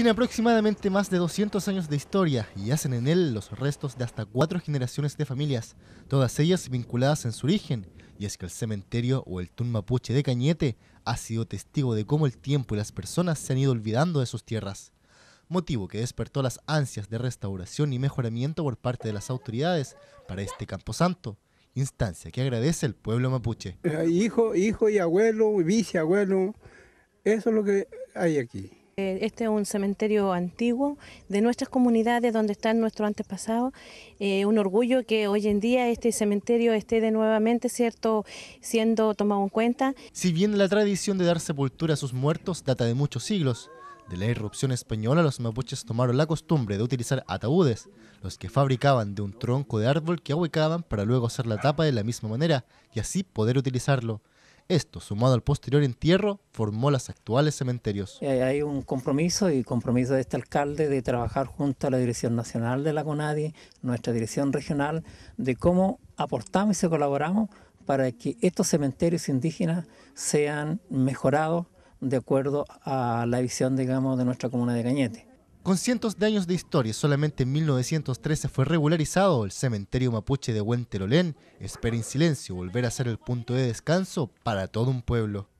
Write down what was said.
Tiene aproximadamente más de 200 años de historia y hacen en él los restos de hasta cuatro generaciones de familias, todas ellas vinculadas en su origen. Y es que el cementerio o el tún mapuche de Cañete ha sido testigo de cómo el tiempo y las personas se han ido olvidando de sus tierras. Motivo que despertó las ansias de restauración y mejoramiento por parte de las autoridades para este camposanto, instancia que agradece el pueblo mapuche. Eh, hijo, hijo y abuelo, y viceabuelo, eso es lo que hay aquí. Este es un cementerio antiguo de nuestras comunidades donde están nuestros antepasados. Eh, un orgullo que hoy en día este cementerio esté de nuevamente cierto siendo tomado en cuenta. Si bien la tradición de dar sepultura a sus muertos data de muchos siglos, de la irrupción española los mapuches tomaron la costumbre de utilizar ataúdes, los que fabricaban de un tronco de árbol que ahuecaban para luego hacer la tapa de la misma manera y así poder utilizarlo. Esto, sumado al posterior entierro, formó las actuales cementerios. Hay un compromiso y compromiso de este alcalde de trabajar junto a la Dirección Nacional de la CONADI, nuestra dirección regional, de cómo aportamos y colaboramos para que estos cementerios indígenas sean mejorados de acuerdo a la visión, digamos, de nuestra comuna de Cañete. Con cientos de años de historia, solamente en 1913 fue regularizado el cementerio mapuche de Huenterolén. Espera en silencio volver a ser el punto de descanso para todo un pueblo.